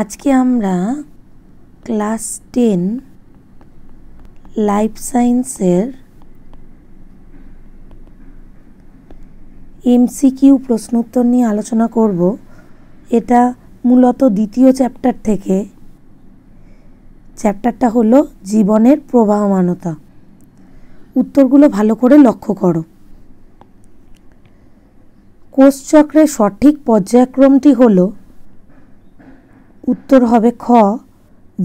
আজকে আমরা class ten life সায়েন্সের এমসিকিউ প্রশ্নোত্তর নিয়ে আলোচনা করব এটা মূলত দ্বিতীয় চ্যাপ্টার থেকে চ্যাপ্টারটা হলো জীবনের প্রবাহমানতা উত্তরগুলো ভালো করে লক্ষ্য করো কোষচক্রের সঠিক পর্যায়ক্রমটি হলো উত্তর হবে খ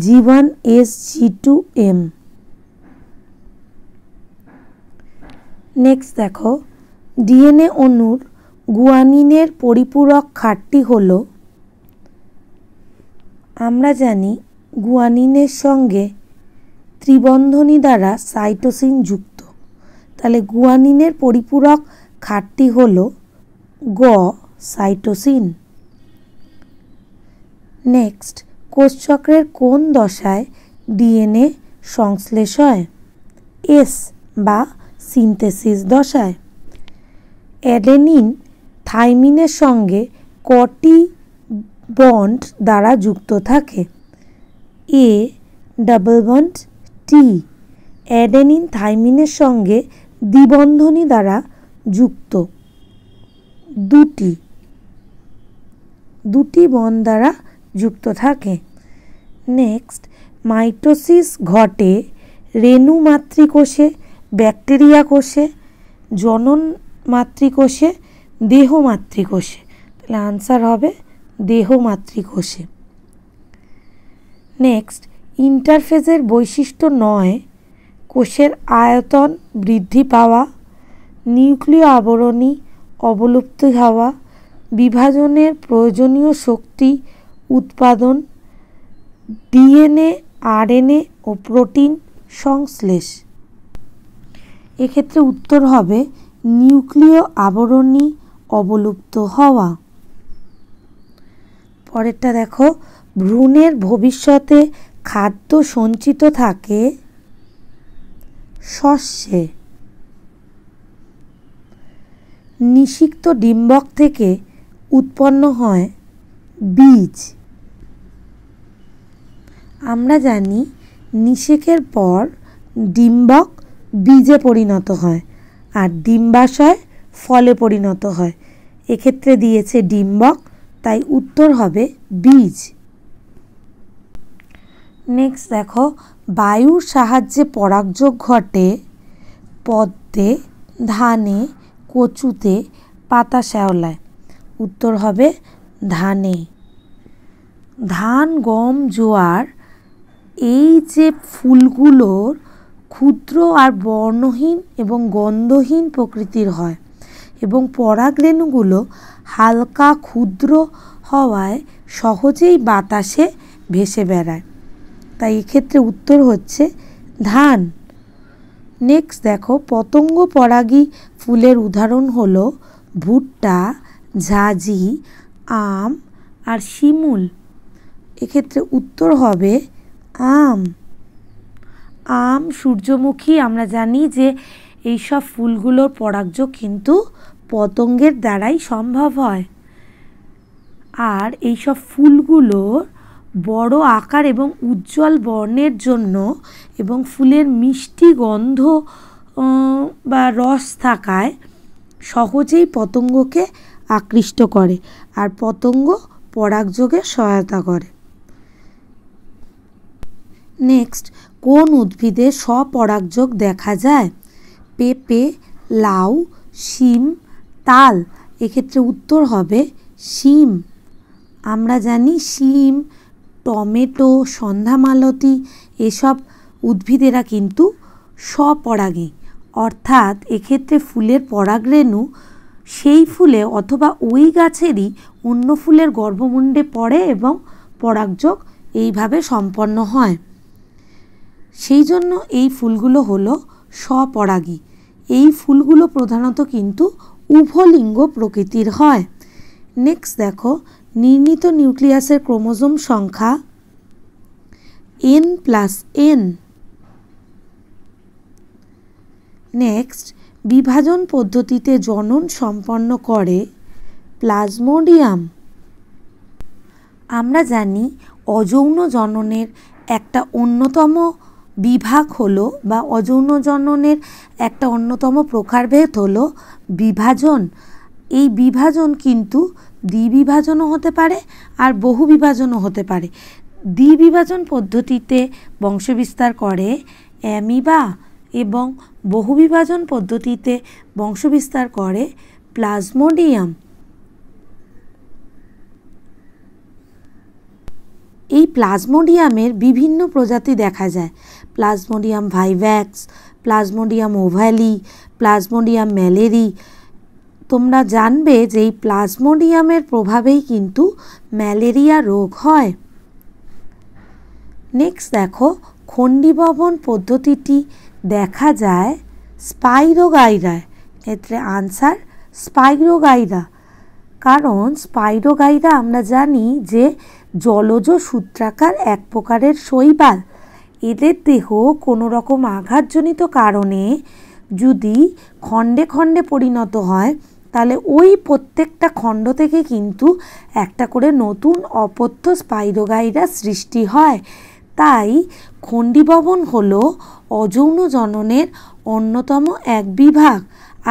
G one S G two M next দেখো ডিএনএ অনুর গুয়ানিনের পরিপূরক খাটটি হল আমরা জানি গুয়ানিনের সঙ্গে ত্রিবন্ধনী দ্বারা সাইটোসিন যুক্ত তাহলে গুয়ানিনের পরিপূরক খাটটি হল গ সাইটোসিন নেক্সট কোষচক্রের কোন দশায় ডিএনএ সংশ্লেষ হয় এস বা সিনথেসিস দশায় অ্যাডেনিন থাইমিনের সঙ্গে কটি বন্ড দ্বারা যুক্ত থাকে এ ডাবল বন্ড টি অ্যাডেনিন থাইমিনের সঙ্গে দ্বিবন্ধনী দ্বারা যুক্ত দুটি দুটি বন দ্বারা যুক্ত থাকে নেক্সট মাইটোসিস ঘটে রেণু মাতৃকোষে ব্যাকটেরিয়া কোষে জনন মাতৃকোষে দেহ মাতৃকোষে তাহলে আনসার হবে দেহ মাতৃকোষে নেক্সট ইন্টারফেজের বৈশিষ্ট্য নয় কোষের আয়তন বৃদ্ধি পাওয়া নিউক্লিয় আবরণী অবলুপ্ত হওয়া বিভাজনের প্রয়োজনীয় শক্তি উৎপাদন ডিএনএ আরএনএ ও প্রোটিন সংশ্লেষ এক্ষেত্রে উত্তর হবে নিউক্লিয় আবরণী অবলুপ্ত হওয়া পরেরটা দেখো ভ্রূণের ভবিষ্যতে খাদ্য সঞ্চিত থাকে শস্যে নিষিক্ত ডিম্বক থেকে উৎপন্ন হয় বীজ আমরা জানি নিষেকের পর ডিম্বক বীজে পরিণত হয় আর ডিম্বাশয় ফলে পরিণত হয় এক্ষেত্রে দিয়েছে ডিম্বক তাই উত্তর হবে বীজ নেক্সট দেখো বায়ুর সাহায্যে পরাগযোগ ঘটে পদ্মে ধানে কচুতে পাতা শ্যাওলায় উত্তর হবে ধানে ধান গম জোয়ার এই যে ফুলগুলোর ক্ষুদ্র আর বর্ণহীন এবং গন্ধহীন প্রকৃতির হয় এবং পরাগরেণুগুলো হালকা ক্ষুদ্র হওয়ায় সহজেই বাতাসে ভেসে বেড়ায় তাই এক্ষেত্রে উত্তর হচ্ছে ধান নেক্সট দেখো পতঙ্গ পরাগী ফুলের উদাহরণ হলো ভুট্টা ঝাঁঝি আম আর শিমুল এক্ষেত্রে উত্তর হবে আম আম সূর্যমুখী আমরা জানি যে এই সব ফুলগুলোর পরাগ্য কিন্তু পতঙ্গের দ্বারাই সম্ভব হয় আর এই সব ফুলগুলোর বড় আকার এবং উজ্জ্বল বর্ণের জন্য এবং ফুলের মিষ্টি গন্ধ বা রস থাকায় সহজেই পতঙ্গকে আকৃষ্ট করে আর পতঙ্গ পরাগযোগে সহায়তা করে নেক্সট কোন উদ্ভিদে স্বপরাগযোগ দেখা যায় পেঁপে লাউ শিম তাল এক্ষেত্রে উত্তর হবে শিম আমরা জানি শিম টমেটো সন্ধ্যামালতি এসব উদ্ভিদেরা কিন্তু স্বপরাগী অর্থাৎ এক্ষেত্রে ফুলের পরাগরেণু সেই ফুলে অথবা ওই গাছেরই অন্য ফুলের গর্ভমুণ্ডে পড়ে এবং পরাগযোগ এইভাবে সম্পন্ন হয় সেই জন্য এই ফুলগুলো হলো স্বপরাগী এই ফুলগুলো প্রধানত কিন্তু উভলিঙ্গ প্রকৃতির হয় নেক্সট দেখো নির্মিত নিউক্লিয়াসের ক্রোমোজোম সংখ্যা এন প্লাস এন নেক্সট বিভাজন পদ্ধতিতে জনন সম্পন্ন করে প্লাজমোডিয়াম আমরা জানি অযৌন জননের একটা অন্যতম বিভাগ হলো বা অযৌন জননের একটা অন্যতম প্রকারভেদ হলো বিভাজন এই বিভাজন কিন্তু দ্বিবিভাজনও হতে পারে আর বহু বিভাজনও হতে পারে দ্বিবিভাজন পদ্ধতিতে বংশবিস্তার করে অ্যামিবা এবং বহু বিভাজন পদ্ধতিতে বংশবিস্তার করে প্লাজমোডিয়াম এই প্লাজমোডিয়ামের বিভিন্ন প্রজাতি দেখা যায় plasmodium vivax plasmodium ovale plasmodium malariae তোমরা জানবে যে এই প্লাজমোডিয়ামের প্রভাবেই কিন্তু ম্যালেরিয়া রোগ হয় নেক্সট দেখো খণ্ডীভবন পদ্ধতিটি দেখা যায় স্পাইরোগাইরায় ক্ষেত্রে আনসার স্পাইরোগাইরা কারণ স্পাইরোগাইরা আমরা জানি যে জলজ সূত্রাকার এক প্রকারের শৈবাল এদের দেহ কোনো রকম আঘাতজনিত কারণে যদি খণ্ডে খণ্ডে পরিণত হয় তাহলে ওই প্রত্যেকটা খণ্ড থেকে কিন্তু একটা করে নতুন অপথ্য স্পাইরোগাইরা সৃষ্টি হয় তাই খণ্ডীভবন হল অযৌন জননের অন্যতম এক বিভাগ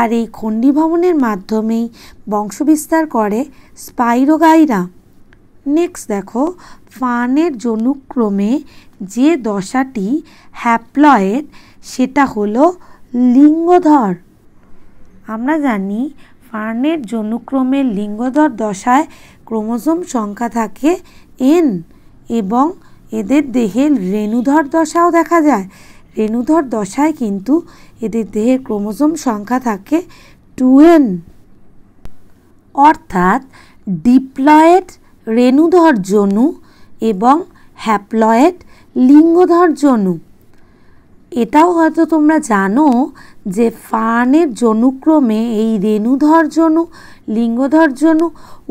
আর এই খণ্ডীভবনের মাধ্যমেই বংশবিস্তার করে স্পাইরোগাইরা নেক্সট দেখো ফানের জনুক্রমে যে দশাটি হ্যাপ্লয়েড সেটা হলো লিঙ্গধর আমরা জানি ফার্নের জনুক্রমে লিঙ্গধর দশায় ক্রোমোজোম সংখ্যা থাকে এন এবং এদের দেহে রেণুধর দশাও দেখা যায় রেণুধর দশায় কিন্তু এদের দেহে ক্রোমোজোম সংখ্যা থাকে টু এন অর্থাৎ ডিপ্লয়েড রেণুধর জনু এবং হ্যাপ্লয়েড লিঙ্গধর জনু এটাও হয়তো তোমরা জানো যে ফানের জনুক্রমে এই রেণুধর জনু লিঙ্গধর জনু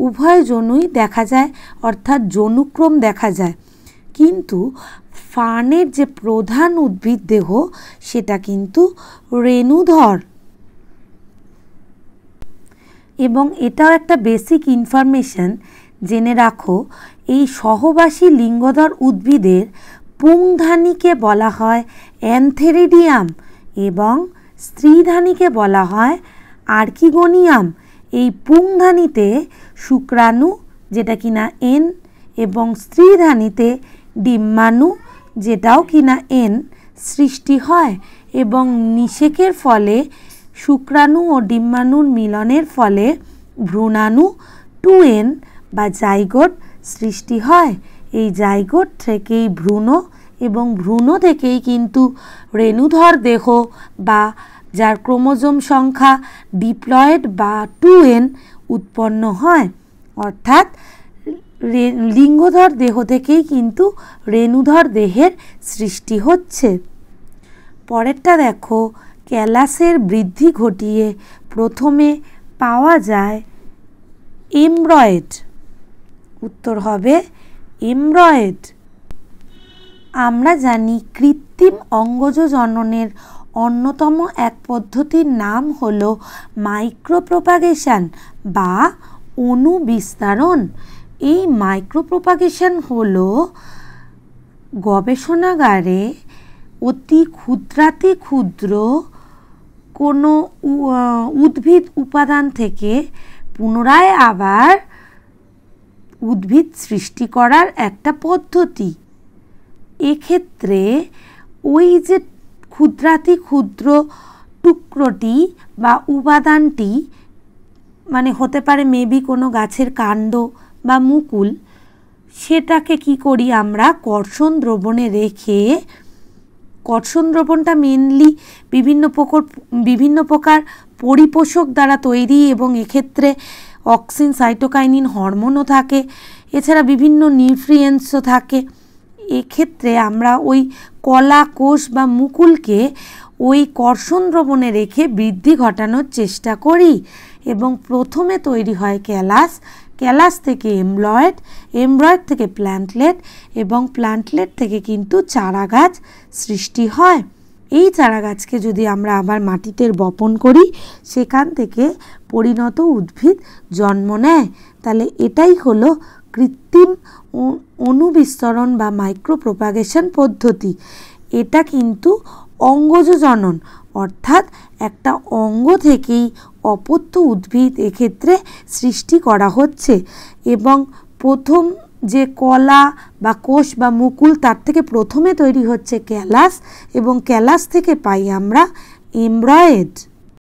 উভয় জনুই দেখা যায় অর্থাৎ জনুক্রম দেখা যায় কিন্তু ফানের যে প্রধান উদ্ভিদ দেহ সেটা কিন্তু রেণুধর এবং এটাও একটা বেসিক ইনফরমেশন জেনে রাখো এই সহবাসী লিঙ্গধর উদ্ভিদের পুংধানীকে বলা হয় অ্যান্থেরিডিয়াম এবং স্ত্রীধানীকে বলা হয় আর্কিগোনিয়াম এই পুংধানীতে শুক্রাণু যেটা কিনা এন এবং স্ত্রীধানীতে ডিম্মাণু যেটাও কিনা এন সৃষ্টি হয় এবং নিষেকের ফলে শুক্রাণু ও ডিম্মাণুর মিলনের ফলে ভ্রূণাণু টু এন বা জাইগোট সৃষ্টি হয় এই জাইগোট থেকেই ভ্রূণ এবং ভ্রূণ থেকেই কিন্তু রেণুধর দেহ বা যার ক্রোমোজোম সংখ্যা ডিপ্লয়েড বা টু এন উৎপন্ন হয় অর্থাৎ লিঙ্গধর দেহ থেকেই কিন্তু রেণুধর দেহের সৃষ্টি হচ্ছে পরেরটা দেখো ক্যালাসের বৃদ্ধি ঘটিয়ে প্রথমে পাওয়া যায় এমব্রয়েড উত্তর হবে এমব্রয়েড আমরা জানি কৃত্রিম অঙ্গজ জননের অন্যতম এক পদ্ধতির নাম হল মাইক্রোপ্রোপাগেশন বা অণু বিস্তারণ এই মাইক্রোপ্রোপাগেশন হল গবেষণাগারে অতি ক্ষুদ্রাতি ক্ষুদ্র কোনো উদ্ভিদ উপাদান থেকে পুনরায় আবার উদ্ভিদ সৃষ্টি করার একটা পদ্ধতি এক্ষেত্রে ওই যে ক্ষুদ্রাতি ক্ষুদ্র টুকরোটি বা উপাদানটি মানে হতে পারে মেবি কোনো গাছের কাণ্ড বা মুকুল সেটাকে কি করি আমরা কর্ষণ দ্রবণে রেখে কর্ষণ দ্রবণটা মেনলি বিভিন্ন প্রকার বিভিন্ন প্রকার পরিপোষক দ্বারা তৈরি এবং এক্ষেত্রে অক্সিন সাইটোকাইনিন হরমোনও থাকে এছাড়া বিভিন্ন নিউট্রিয়েন্টসও থাকে এক্ষেত্রে আমরা ওই কলা কোষ বা মুকুলকে ওই কর্ষণ দ্রবণে রেখে বৃদ্ধি ঘটানোর চেষ্টা করি এবং প্রথমে তৈরি হয় ক্যালাস ক্যালাস থেকে এমব্রয়েড এমব্রয়েড থেকে প্ল্যান্টলেট এবং প্ল্যান্টলেট থেকে কিন্তু চারা গাছ সৃষ্টি হয় এই চারা গাছকে যদি আমরা আবার মাটিতে বপন করি সেখান থেকে পরিণত উদ্ভিদ জন্ম নেয় তাহলে এটাই হলো কৃত্রিম অনুবিস্তরণ বা মাইক্রো প্রোপাগেশন পদ্ধতি এটা কিন্তু অঙ্গজ জনন অর্থাৎ একটা অঙ্গ থেকেই অপত্য উদ্ভিদ এক্ষেত্রে সৃষ্টি করা হচ্ছে এবং প্রথম যে কলা বা কোষ বা মুকুল তার থেকে প্রথমে তৈরি হচ্ছে ক্যালাস এবং ক্যালাস থেকে পাই আমরা এমব্রয়েড